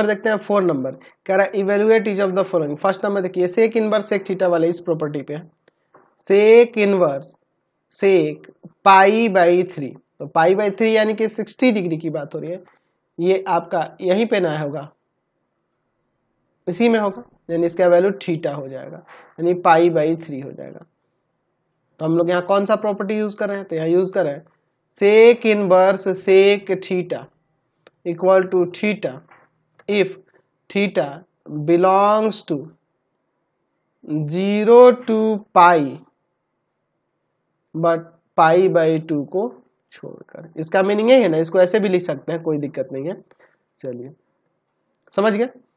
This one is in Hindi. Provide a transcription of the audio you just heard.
नंबर देखते हैं फोर नंबर कह रहा है evaluate is of the following first number देखिए सेक इनवर्स सेक थीटा वाले इस प्रॉपर्टी पे sec inverse sec pi by three तो पाई बाई थ्री यानी कि सिक्सटी डिग्री की बात हो रही है ये आपका यहीं पे ना होगा इसी में होगा यानी इसका वैल्यू थीटा हो जाएगा यानी पाई बाई थ्री हो जाएगा तो हम लोग यहाँ कौन सा प्रॉपर्टी यूज कर रहे हैं तो यहाँ यूज कर रहे हैं sec inverse sec theta equal to theta if theta belongs to 0 to pi but pi by two को छोड़कर इसका मीनिंग यही है ना इसको ऐसे भी लिख सकते हैं कोई दिक्कत नहीं है चलिए समझ गए